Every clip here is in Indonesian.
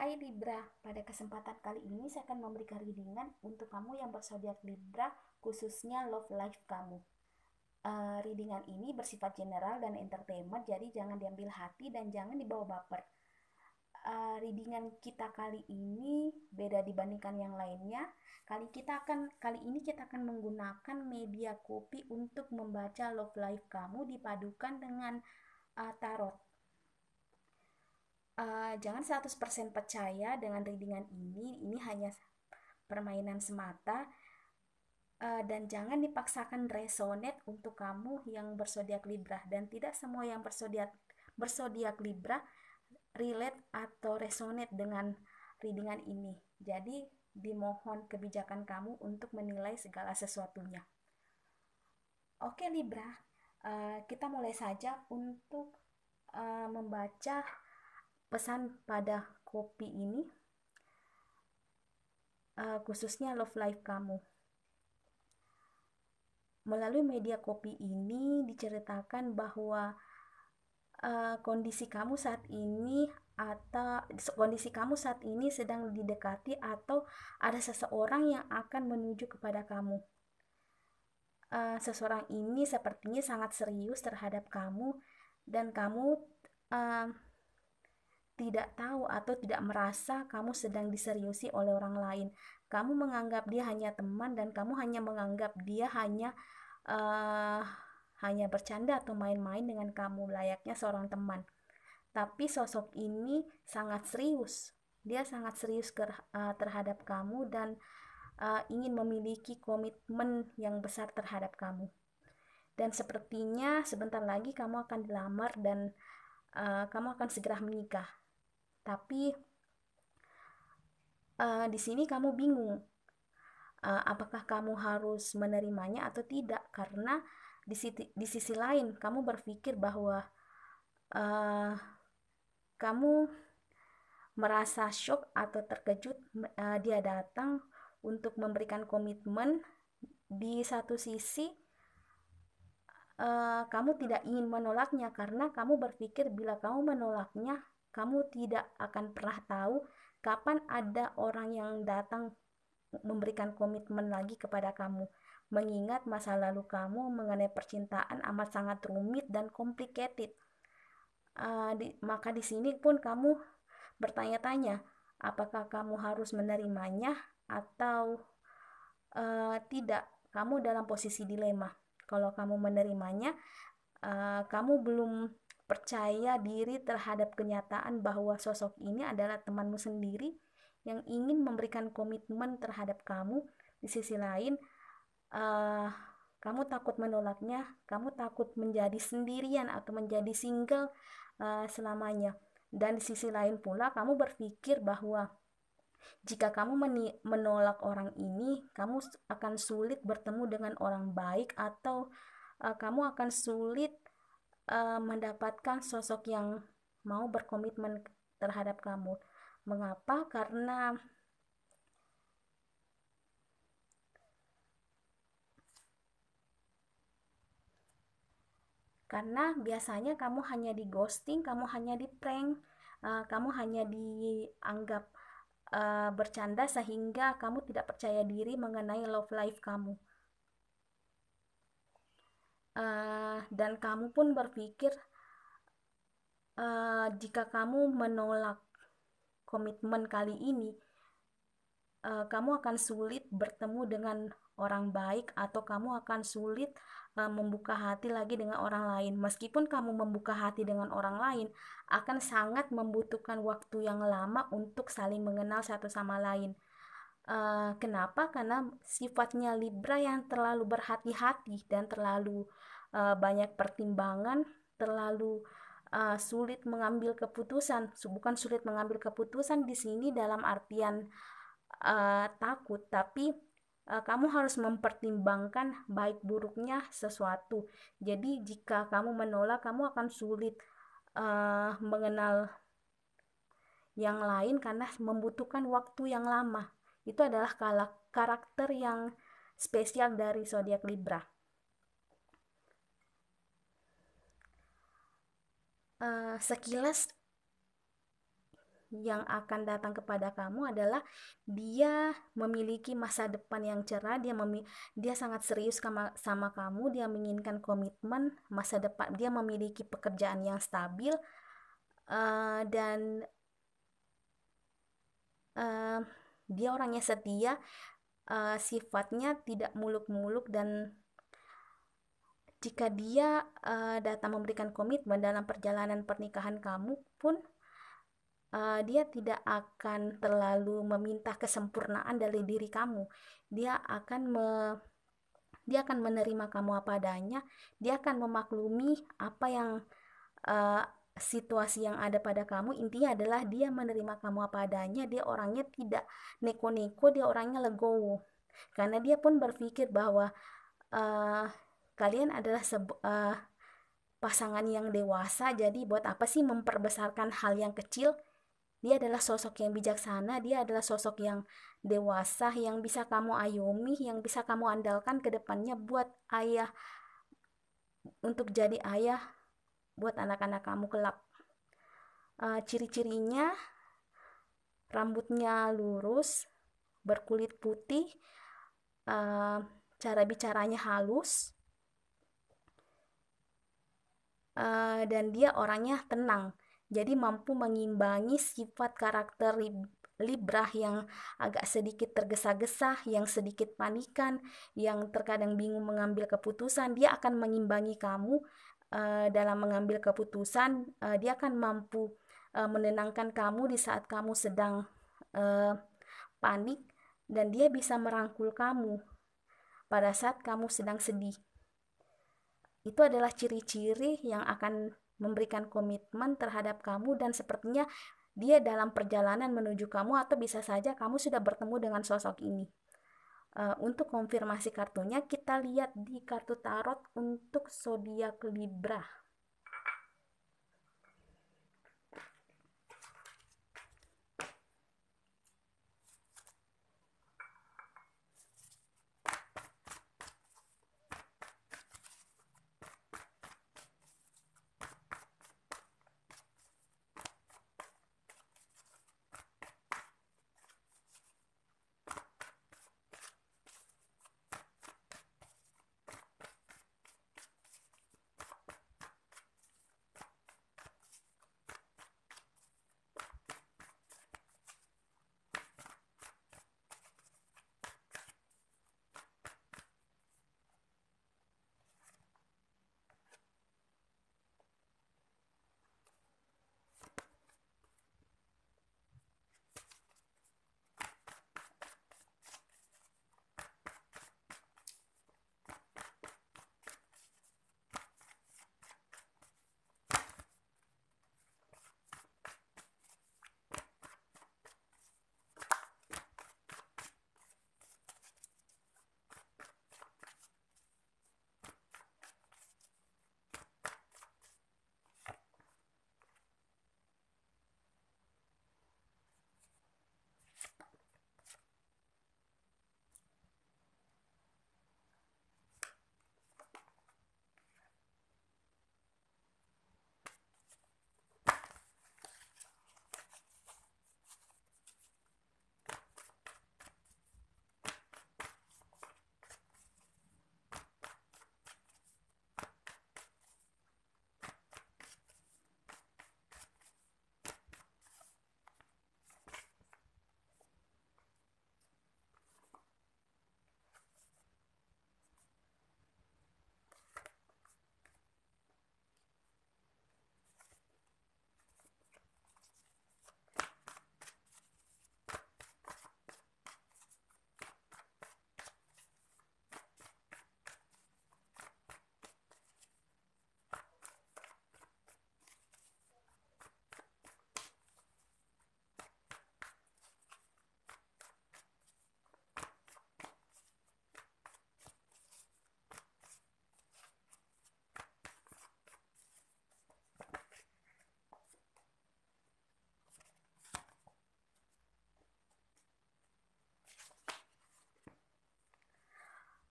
Hai Libra, pada kesempatan kali ini saya akan memberikan readingan untuk kamu yang bersodiak Libra, khususnya love life kamu. Uh, eh, readingan ini bersifat general dan entertainment, jadi jangan diambil hati dan jangan dibawa baper. Uh, eh, readingan kita kali ini beda dibandingkan yang lainnya. Kali kita akan kali ini kita akan menggunakan media kopi untuk membaca love life kamu dipadukan dengan uh, tarot uh, jangan 100% percaya dengan readingan ini, ini hanya permainan semata uh, dan jangan dipaksakan resonate untuk kamu yang bersodiak Libra dan tidak semua yang bersodiak bersodiak Libra relate atau resonate dengan readingan ini. Jadi dimohon kebijakan kamu untuk menilai segala sesuatunya. Oke Libra, uh, kita mulai saja untuk uh, membaca pesan pada kopi ini uh, khususnya love life kamu melalui media kopi ini diceritakan bahwa uh, kondisi kamu saat ini atau kondisi kamu saat ini sedang didekati atau ada seseorang yang akan menuju kepada kamu. Uh, seseorang ini sepertinya sangat serius terhadap kamu dan kamu uh, tidak tahu atau tidak merasa kamu sedang diseriusi oleh orang lain. Kamu menganggap dia hanya teman dan kamu hanya menganggap dia hanya uh, hanya bercanda atau main-main dengan kamu layaknya seorang teman. Tapi sosok ini sangat serius. Dia sangat serius ke, uh, eh, terhadap kamu dan uh, ingin memiliki komitmen yang besar terhadap kamu. Dan sepertinya sebentar lagi kamu akan dilamar dan uh, kamu akan segera menikah tapi uh, di sini kamu bingung uh, apakah kamu harus menerimanya atau tidak karena di sisi, di sisi lain kamu berpikir bahwa uh, kamu merasa shock atau terkejut uh, dia datang untuk memberikan komitmen di satu sisi uh, kamu tidak ingin menolaknya karena kamu berpikir bila kamu menolaknya kamu tidak akan pernah tahu kapan ada orang yang datang memberikan komitmen lagi kepada kamu. Mengingat masa lalu kamu mengenai percintaan amat sangat rumit dan complicated. Uh, di, maka di sini pun kamu bertanya-tanya, apakah kamu harus menerimanya atau uh, tidak? Kamu dalam posisi dilema. Kalau kamu menerimanya, uh, kamu belum percaya diri terhadap kenyataan bahwa sosok ini adalah temanmu sendiri yang ingin memberikan komitmen terhadap kamu. Di sisi lain, uh, kamu takut menolaknya, kamu takut menjadi sendirian atau menjadi single uh, selamanya. Dan di sisi lain pula, kamu berpikir bahwa jika kamu menolak orang ini, kamu akan sulit bertemu dengan orang baik atau uh, kamu akan sulit uh, mendapatkan sosok yang mau berkomitmen terhadap kamu. Mengapa? Karena karena biasanya kamu hanya di ghosting, kamu hanya di prank, uh, kamu hanya dianggap uh, bercanda sehingga kamu tidak percaya diri mengenai love life kamu uh, dan kamu pun berpikir uh, jika kamu menolak komitmen kali ini uh, kamu akan sulit bertemu dengan orang baik atau kamu akan sulit membuka hati lagi dengan orang lain meskipun kamu membuka hati dengan orang lain akan sangat membutuhkan waktu yang lama untuk saling mengenal satu sama lain Eh, kenapa? Karena sifatnya Libra yang terlalu berhati-hati dan terlalu uh, banyak pertimbangan, terlalu uh, sulit mengambil keputusan. Bukan sulit mengambil keputusan di sini dalam artian uh, takut, tapi uh, kamu harus mempertimbangkan baik buruknya sesuatu. Jadi jika kamu menolak, kamu akan sulit uh, mengenal yang lain karena membutuhkan waktu yang lama itu adalah karakter yang spesial dari zodiak Libra. Uh, sekilas yang akan datang kepada kamu adalah dia memiliki masa depan yang cerah, dia dia sangat serius sama, sama kamu, dia menginginkan komitmen masa depan, dia memiliki pekerjaan yang stabil uh, dan uh, dia orangnya setia uh, sifatnya tidak muluk-muluk dan jika dia uh, datang memberikan komitmen dalam perjalanan pernikahan kamu pun uh, dia tidak akan terlalu meminta kesempurnaan dari diri kamu dia akan me dia akan menerima kamu apa adanya dia akan memaklumi apa yang situasi yang ada pada kamu intinya adalah dia menerima kamu apa adanya dia orangnya tidak neko-neko dia orangnya legowo karena dia pun berpikir bahwa uh, kalian adalah uh, pasangan yang dewasa jadi buat apa sih memperbesarkan hal yang kecil dia adalah sosok yang bijaksana dia adalah sosok yang dewasa yang bisa kamu ayomi yang bisa kamu andalkan ke depannya buat ayah untuk jadi ayah buat anak-anak kamu kelak. Uh, ciri-cirinya rambutnya lurus, berkulit putih, uh, cara bicaranya halus, uh, dan dia orangnya tenang. Jadi mampu mengimbangi sifat karakter lib- Libra yang agak sedikit tergesa-gesa, yang sedikit panikan, yang terkadang bingung mengambil keputusan, dia akan mengimbangi kamu Eh, dalam mengambil keputusan, uh, dia akan mampu uh, menenangkan kamu di saat kamu sedang uh, panik dan dia bisa merangkul kamu pada saat kamu sedang sedih. Itu adalah ciri-ciri yang akan memberikan komitmen terhadap kamu dan sepertinya dia dalam perjalanan menuju kamu atau bisa saja kamu sudah bertemu dengan sosok ini. Eh, untuk konfirmasi kartunya kita lihat di kartu tarot untuk zodiak Libra.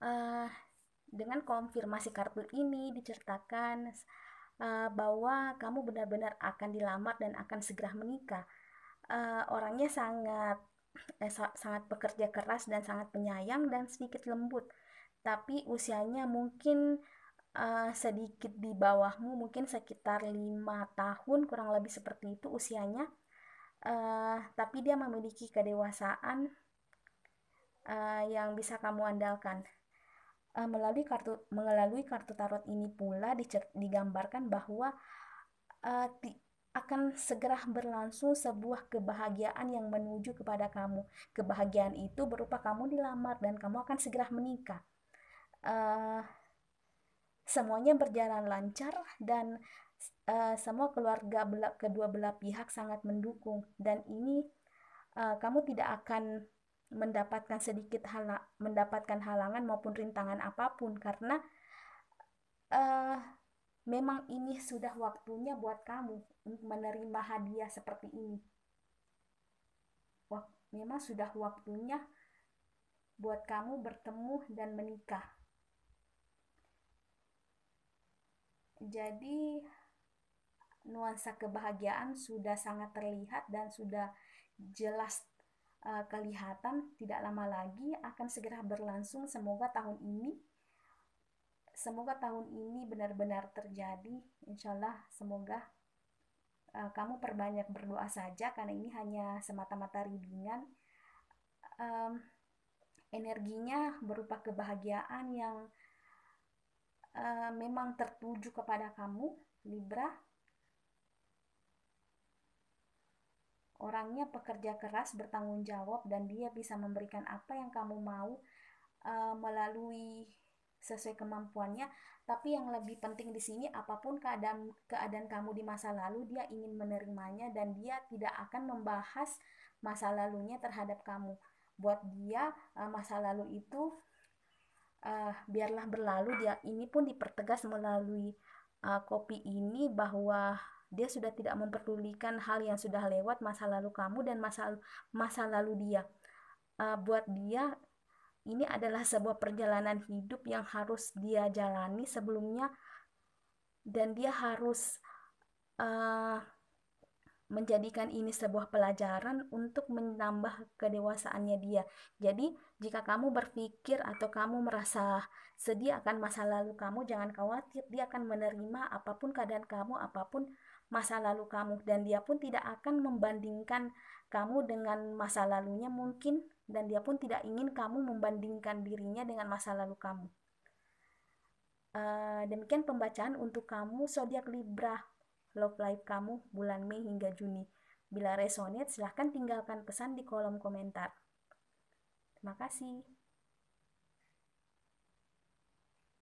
uh, dengan konfirmasi kartu ini diceritakan uh, bahwa kamu benar-benar akan dilamar dan akan segera menikah. Uh, orangnya sangat eh, sa sangat bekerja keras dan sangat penyayang dan sedikit lembut. Tapi usianya mungkin uh, sedikit di bawahmu, mungkin sekitar lima tahun kurang lebih seperti itu usianya. Uh, tapi dia memiliki kedewasaan uh, yang bisa kamu andalkan uh, melalui kartu melalui kartu tarot ini pula dicer, digambarkan bahwa uh, eh, di, akan segera berlangsung sebuah kebahagiaan yang menuju kepada kamu. Kebahagiaan itu berupa kamu dilamar dan kamu akan segera menikah. Uh, semuanya berjalan lancar dan uh, semua keluarga bela kedua belah pihak sangat mendukung dan ini uh, kamu tidak akan mendapatkan sedikit hala, mendapatkan halangan maupun rintangan apapun karena uh, memang ini sudah waktunya buat kamu untuk menerima hadiah seperti ini. Wah, memang sudah waktunya buat kamu bertemu dan menikah. Jadi nuansa kebahagiaan sudah sangat terlihat dan sudah jelas uh, kelihatan tidak lama lagi akan segera berlangsung. Semoga tahun ini, semoga tahun ini benar-benar terjadi. insyaallah semoga uh, kamu perbanyak berdoa saja karena ini hanya semata-mata ribingan. Um, energinya berupa kebahagiaan yang uh, memang tertuju kepada kamu, Libra orangnya pekerja keras, bertanggung jawab, dan dia bisa memberikan apa yang kamu mau uh, melalui sesuai kemampuannya. Tapi yang lebih penting di sini, apapun keadaan keadaan kamu di masa lalu, dia ingin menerimanya dan dia tidak akan membahas masa lalunya terhadap kamu. Buat dia uh, masa lalu itu uh, biarlah berlalu. Dia ini pun dipertegas melalui uh, kopi ini bahwa dia sudah tidak memperdulikan hal yang sudah lewat masa lalu kamu dan masa masa lalu dia uh, buat dia ini adalah sebuah perjalanan hidup yang harus dia jalani sebelumnya dan dia harus uh, menjadikan ini sebuah pelajaran untuk menambah kedewasaannya dia. Jadi, jika kamu berpikir atau kamu merasa sedih akan masa lalu kamu, jangan khawatir, dia akan menerima apapun keadaan kamu, apapun masa lalu kamu dan dia pun tidak akan membandingkan kamu dengan masa lalunya mungkin dan dia pun tidak ingin kamu membandingkan dirinya dengan masa lalu kamu. Uh, demikian pembacaan untuk kamu zodiak Libra love life kamu bulan Mei hingga Juni. Bila resonate silahkan tinggalkan pesan di kolom komentar. Terima kasih.